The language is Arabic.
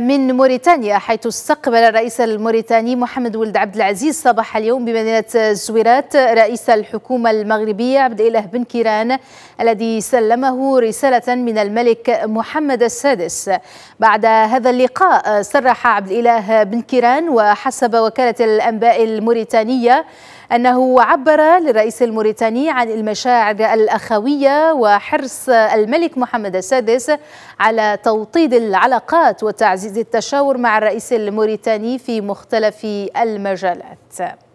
من موريتانيا حيث استقبل الرئيس الموريتاني محمد ولد عبد العزيز صباح اليوم بمدينة الزويرات رئيس الحكومة المغربية عبد الإله بن كيران الذي سلمه رسالة من الملك محمد السادس بعد هذا اللقاء صرح عبد الإله بن كيران وحسب وكالة الأنباء الموريتانية أنه عبر للرئيس الموريتاني عن المشاعر الأخوية وحرص الملك محمد السادس على توطيد العلاقات وتعزيز التشاور مع الرئيس الموريتاني في مختلف المجالات